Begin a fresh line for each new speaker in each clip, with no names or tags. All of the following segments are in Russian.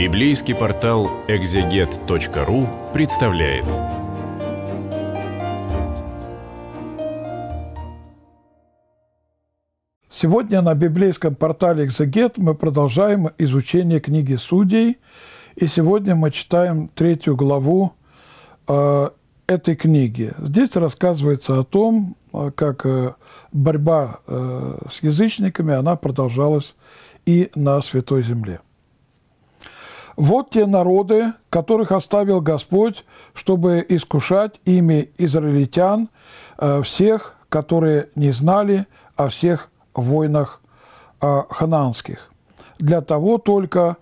Библейский портал экзегет.ру представляет. Сегодня на библейском портале «Экзегет» мы продолжаем изучение книги «Судей», и сегодня мы читаем третью главу э, этой книги. Здесь рассказывается о том, э, как э, борьба э, с язычниками, она продолжалась и на Святой Земле. Вот те народы, которых оставил Господь, чтобы искушать ими израильтян, э, всех, которые не знали о всех войнах э, хананских. Для того только,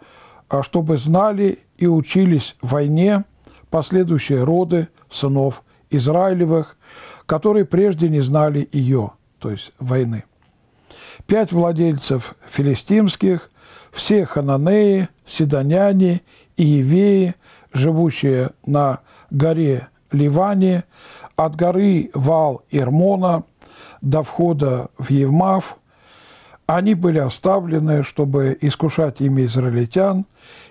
э, чтобы знали и учились в войне последующие роды сынов Израилевых, которые прежде не знали ее, то есть войны. Пять владельцев филистимских – все хананеи, седоняне и евеи, живущие на горе Ливане, от горы Вал Ирмона до входа в Евмав, они были оставлены, чтобы искушать ими израильтян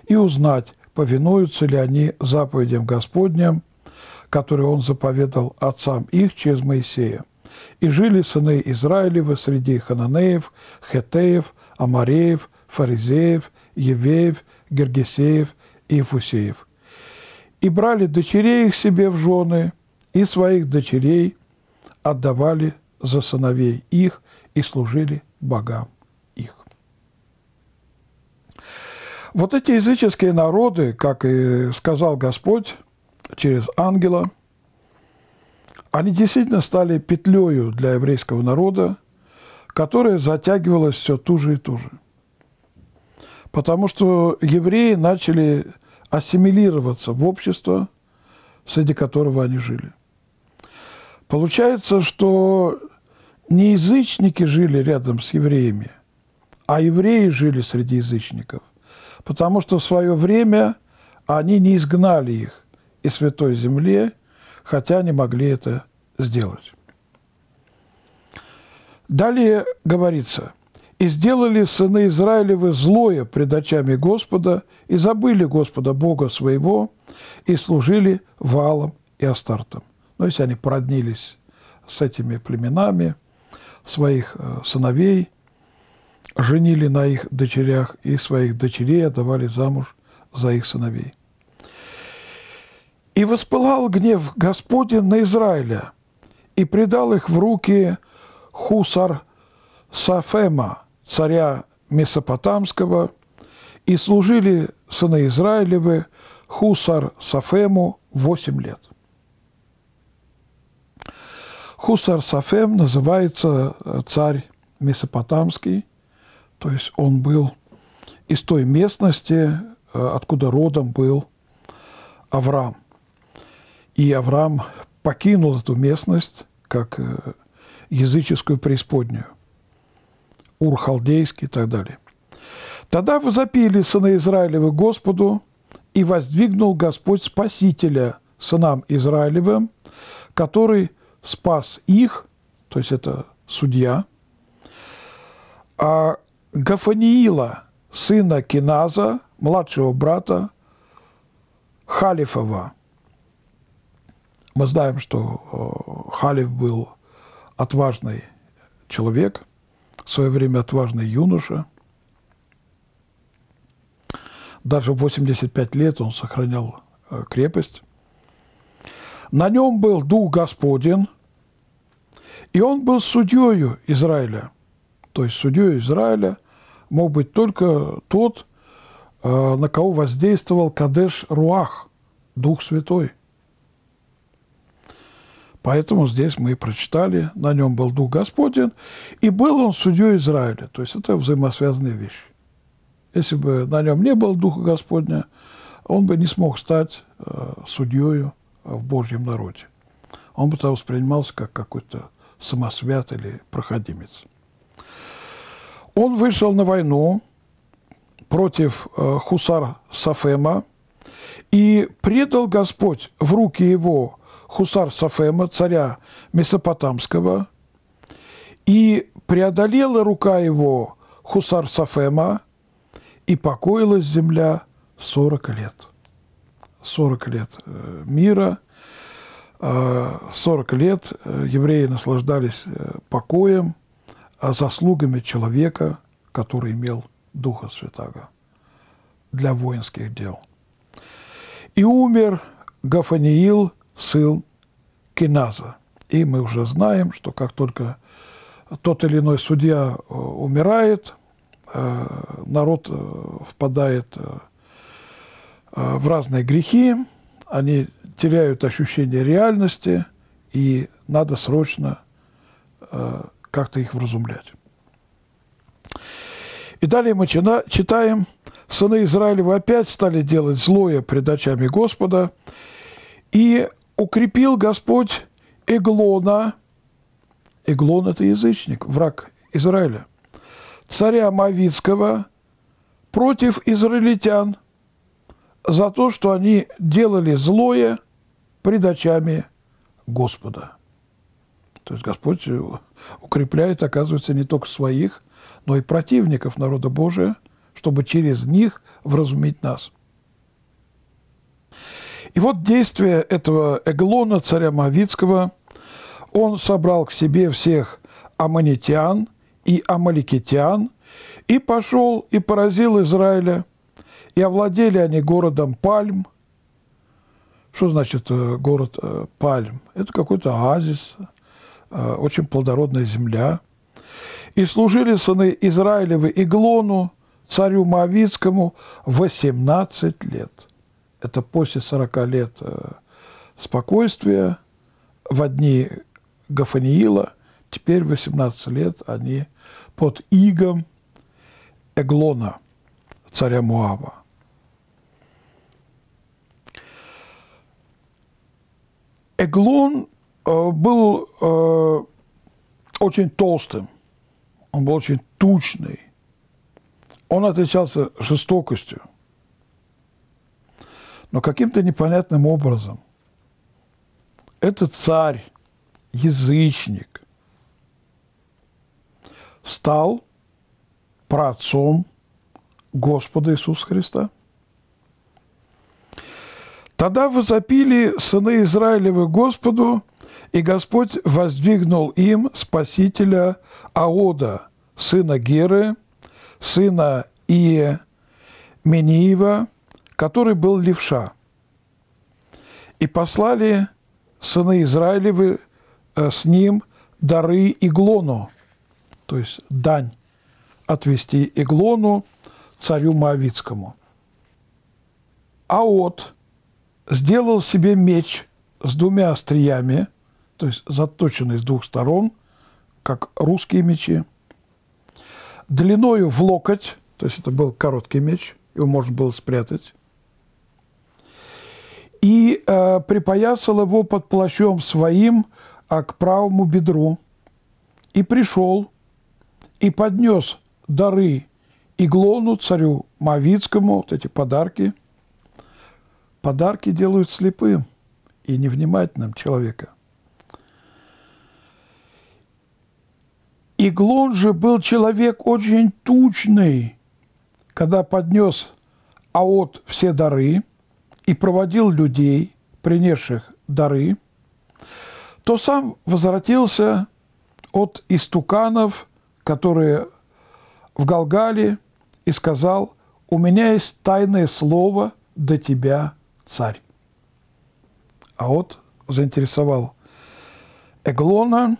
и узнать, повинуются ли они заповедям Господним, которые он заповедал отцам их через Моисея. И жили сыны Израилевы среди хананеев, хетеев, амареев, фаризеев, евеев, гергесеев и фусеев. И брали дочерей их себе в жены, и своих дочерей отдавали за сыновей их и служили богам их. Вот эти языческие народы, как и сказал Господь через ангела, они действительно стали петлею для еврейского народа, которая затягивалась все туже и туже потому что евреи начали ассимилироваться в общество, среди которого они жили. Получается, что не язычники жили рядом с евреями, а евреи жили среди язычников, потому что в свое время они не изгнали их из Святой Земли, хотя они могли это сделать. Далее говорится, и сделали сыны Израилевы злое пред очами Господа, и забыли Господа Бога своего, и служили Валом и Астартом. Ну, если они породнились с этими племенами, своих э, сыновей, женили на их дочерях, и своих дочерей отдавали а замуж за их сыновей. «И воспылал гнев Господен на Израиля, и предал их в руки Хусар Сафема, царя Месопотамского, и служили сыны Израилевы Хусар Сафему восемь лет. Хусар Сафем называется э, царь Месопотамский, то есть он был из той местности, э, откуда родом был Авраам. И Авраам покинул эту местность как э, языческую преисподнюю. Ур и так далее. Тогда возопили сына Израилева Господу, и воздвигнул Господь Спасителя сынам Израилевым, который спас их, то есть это судья, а Гафаниила, сына Киназа, младшего брата Халифова. Мы знаем, что э, Халиф был отважный человек, в свое время отважный юноша. Даже в 85 лет он сохранял э, крепость. На нем был Дух Господен, и он был судьей Израиля. То есть судьей Израиля мог быть только тот, э, на кого воздействовал Кадеш Руах, Дух Святой. Поэтому здесь мы и прочитали, на нем был Дух Господен, и был он судьей Израиля. То есть это взаимосвязанные вещи. Если бы на нем не был Духа Господня, он бы не смог стать э, судьей э, в Божьем народе. Он бы там воспринимался как какой-то самосвят или проходимец. Он вышел на войну против э, хусара Сафема, и предал Господь в руки его Хусар Сафема, царя Месопотамского, и преодолела рука его Хусар Сафема, и покоилась земля 40 лет. 40 лет э, мира, 40 э, лет э, евреи наслаждались покоем, заслугами человека, который имел Духа Святаго для воинских дел. И умер Гафаниил сыл Киназа. И мы уже знаем, что как только тот или иной судья э, умирает, э, народ э, впадает в разные грехи, они теряют ощущение реальности, и надо срочно как-то их вразумлять. И далее мы читаем, «Сыны Израилева опять стали делать злое пред очами Господа, и укрепил Господь Эглона, Эглон – это язычник, враг Израиля, царя Мавицкого против израильтян за то, что они делали злое пред очами Господа. То есть Господь э, укрепляет, оказывается, не только своих, но и противников народа Божия, чтобы через них вразумить нас – и вот действие этого Эглона, царя Моавицкого, он собрал к себе всех аммонитян и амаликитян и пошел и поразил Израиля, и овладели они городом Пальм. Что значит э, город э, Пальм? Это какой-то оазис, э, очень плодородная земля. И служили сыны Израилевы Иглону, царю Моавицкому, 18 лет это после 40 лет э, спокойствия в одни Гафаниила, теперь 18 лет они под игом Эглона, царя Муава. Эглон э, был э, очень толстым, он был очень тучный, он отличался жестокостью – но каким-то непонятным образом этот царь, язычник, стал праотцом Господа Иисуса Христа. Тогда возопили сыны Израилевы Господу, и Господь воздвигнул им Спасителя Аода, сына Геры, сына Ие Мениева – который был левша. И послали сыны Израилевы э, с ним дары Иглону, то есть дань отвести Иглону, царю Моавицкому. Аот сделал себе меч с двумя остриями, то есть заточенный с двух сторон, как русские мечи, длиною в локоть, то есть это был короткий меч, его можно было спрятать, и э, припоясал его под плащом своим а к правому бедру, и пришел, и поднес дары Иглону, царю Мавицкому, вот эти подарки. Подарки делают слепым и невнимательным человека. Иглон же был человек очень тучный, когда поднес Аот все дары – и проводил людей, принесших дары, то сам возвратился от истуканов, которые в Галгале, и сказал, «У меня есть тайное слово до тебя, царь». А вот заинтересовал Эглона,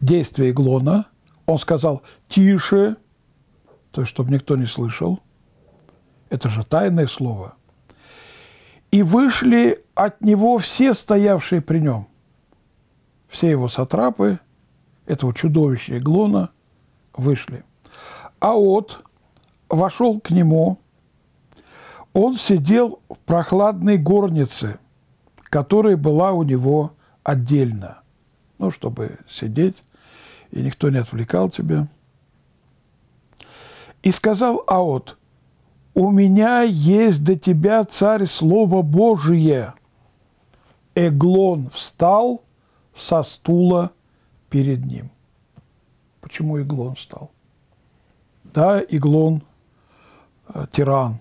действие Эглона. Он сказал «тише», то есть, чтобы никто не слышал. Это же тайное слово – и вышли от него все стоявшие при нем, все его сатрапы, этого чудовища Иглона, вышли. А от вошел к нему, он сидел в прохладной горнице, которая была у него отдельно, ну, чтобы сидеть, и никто не отвлекал тебя. И сказал Аот – «У меня есть до тебя, царь, Слово Божие». Эглон встал со стула перед ним. Почему Эглон встал? Да, Иглон э, – тиран.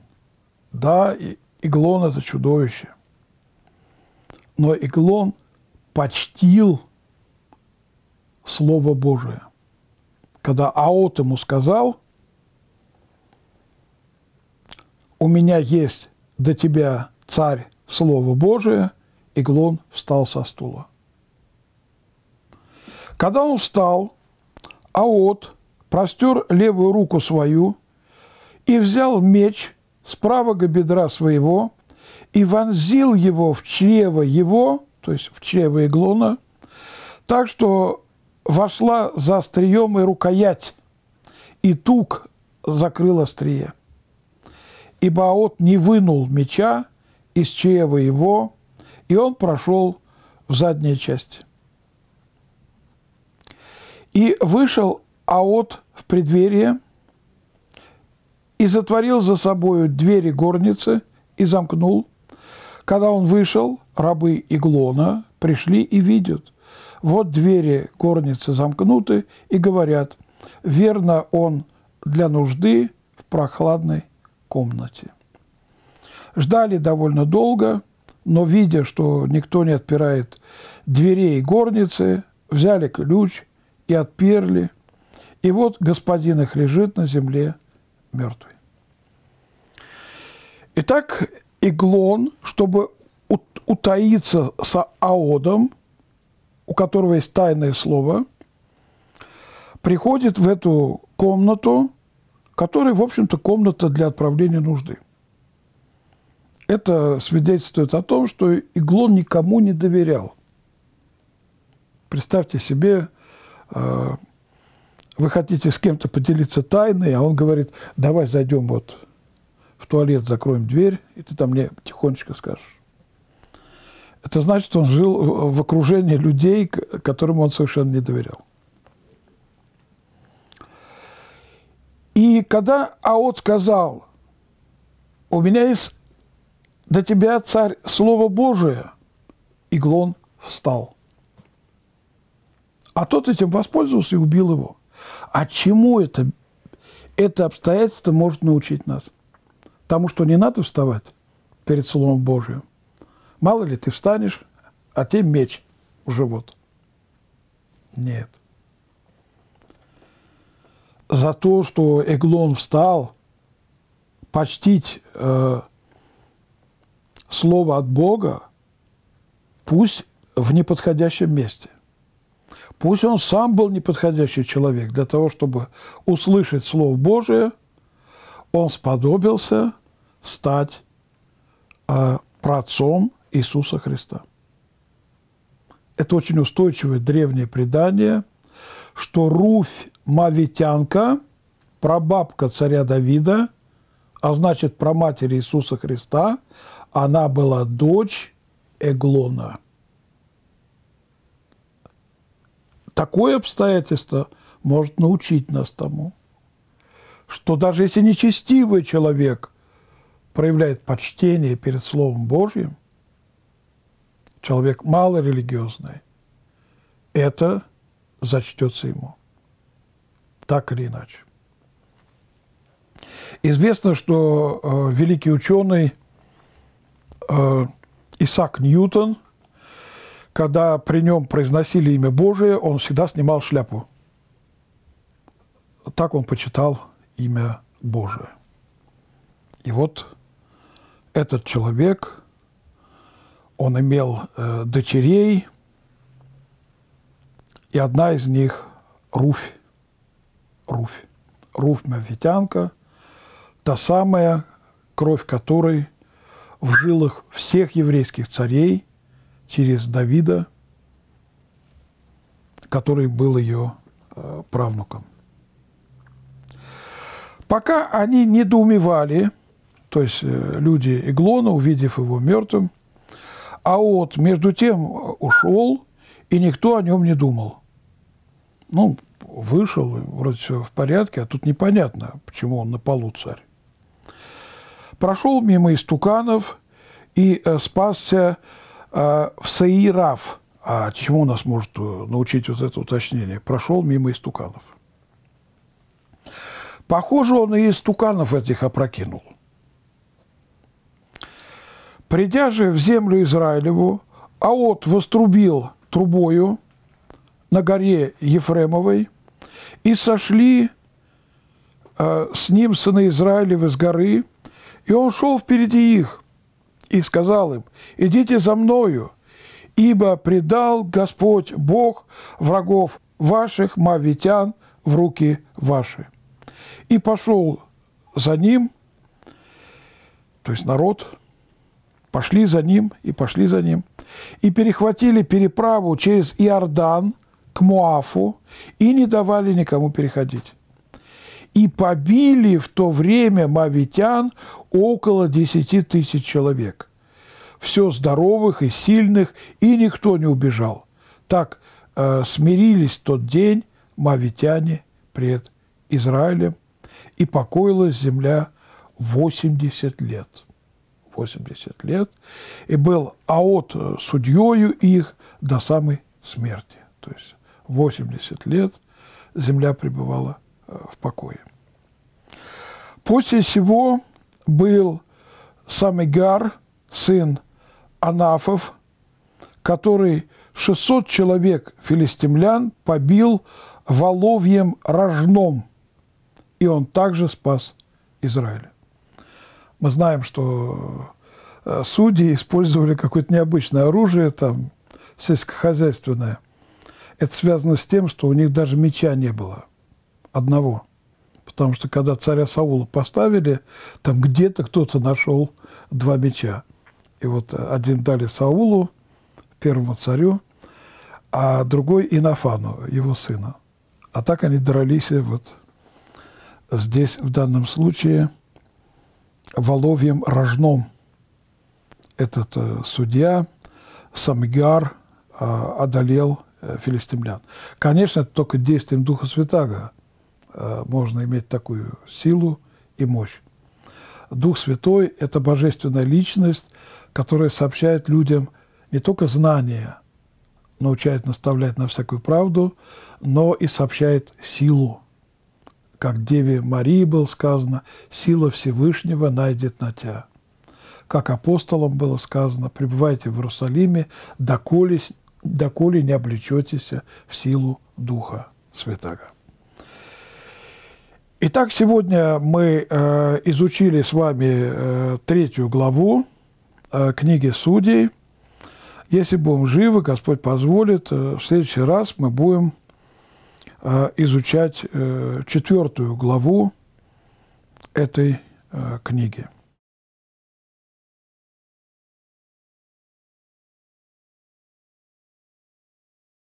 Да, Иглон – это чудовище. Но Иглон почтил Слово Божие. Когда Аот ему сказал – у меня есть до тебя, царь, Слово Божие, и Глон встал со стула. Когда он встал, Аот простер левую руку свою и взял меч с правого бедра своего и вонзил его в чрево его, то есть в чрево Иглона, так что вошла за острием и рукоять, и тук закрыл острие. Ибо Баот не вынул меча из чрева его, и он прошел в заднюю часть. И вышел Аот в преддверие и затворил за собою двери горницы и замкнул. Когда он вышел, рабы Иглона пришли и видят, вот двери горницы замкнуты и говорят, верно он для нужды в прохладной комнате. Ждали довольно долго, но, видя, что никто не отпирает дверей горницы, взяли ключ и отперли. И вот господин их лежит на земле мертвый. Итак, Иглон, чтобы утаиться с Аодом, у которого есть тайное слово, приходит в эту комнату которая, в общем-то, комната для отправления нужды. Это свидетельствует о том, что Иглон никому не доверял. Представьте себе, э, вы хотите с кем-то поделиться тайной, а он говорит, давай зайдем вот в туалет, закроем дверь, и ты там мне тихонечко скажешь. Это значит, он жил в окружении людей, которым он совершенно не доверял. И когда Аот сказал, у меня есть до тебя, царь, Слово Божие, Иглон встал. А тот этим воспользовался и убил его. А чему это, это обстоятельство может научить нас? Тому, что не надо вставать перед Словом Божиим. Мало ли, ты встанешь, а тебе меч в живот. Нет за то, что Эглон встал почтить э, слово от Бога, пусть в неподходящем месте. Пусть он сам был неподходящий человек для того, чтобы услышать Слово Божие, он сподобился стать э, праотцом Иисуса Христа. Это очень устойчивое древнее предание – что Руфь Мавитянка, прабабка царя Давида, а значит, про матери Иисуса Христа, она была дочь Эглона. Такое обстоятельство может научить нас тому, что даже если нечестивый человек проявляет почтение перед Словом Божьим, человек малорелигиозный, это – зачтется ему. Так или иначе. Известно, что э, великий ученый э, Исаак Ньютон, когда при нем произносили имя Божие, он всегда снимал шляпу. Так он почитал имя Божие. И вот этот человек, он имел э, дочерей, и одна из них – Руфь. Руфь. Руфь Мавитянка, та самая, кровь которой в жилах всех еврейских царей через Давида, который был ее э, правнуком. Пока они недоумевали, то есть э, люди Иглона, увидев его мертвым, а вот между тем э, ушел, и никто о нем не думал. Ну, вышел, вроде все в порядке, а тут непонятно, почему он на полу царь. Прошел мимо истуканов и э, спасся э, в Саирав. А чему нас может э, научить вот это уточнение? Прошел мимо истуканов. Похоже, он и истуканов этих опрокинул. Придя же в землю Израилеву, Аот вострубил трубою – на горе Ефремовой, и сошли э, с ним сыны Израилевы с горы, и он шел впереди их, и сказал им, «Идите за мною, ибо предал Господь Бог врагов ваших, мавитян, в руки ваши». И пошел за ним, то есть народ, пошли за ним и пошли за ним, и перехватили переправу через Иордан – к Муафу и не давали никому переходить. И побили в то время мавитян около 10 тысяч человек. Все здоровых и сильных, и никто не убежал. Так э, смирились тот день мавитяне пред Израилем, и покоилась земля 80 лет. 80 лет, и был Аот э, судьёю их до самой смерти. То есть 80 лет земля пребывала э, в покое. После сего был Самигар, сын Анафов, который 600 человек филистимлян побил воловьем рожном, и он также спас Израиля. Мы знаем, что э, судьи использовали какое-то необычное оружие, там, сельскохозяйственное – это связано с тем, что у них даже меча не было. Одного. Потому что когда царя Саула поставили, там где-то кто-то нашел два меча. И вот один дали Саулу, первому царю, а другой Инофану, его сына. А так они дрались вот здесь, в данном случае, Воловьем Рожном. Этот э, судья Самгар э, одолел Э, филистимлян. Конечно, только действием Духа Святаго э, можно иметь такую силу и мощь. Дух Святой – это божественная личность, которая сообщает людям не только знания, научает наставлять на всякую правду, но и сообщает силу. Как Деве Марии было сказано, «Сила Всевышнего найдет на тебя». Как апостолам было сказано, «Пребывайте в Иерусалиме, доколись" доколе не облечетесь в силу Духа Святаго. Итак, сегодня мы э, изучили с вами э, третью главу э, книги Судей. Если будем живы, Господь позволит, э, в следующий раз мы будем э, изучать э, четвертую главу этой э, книги.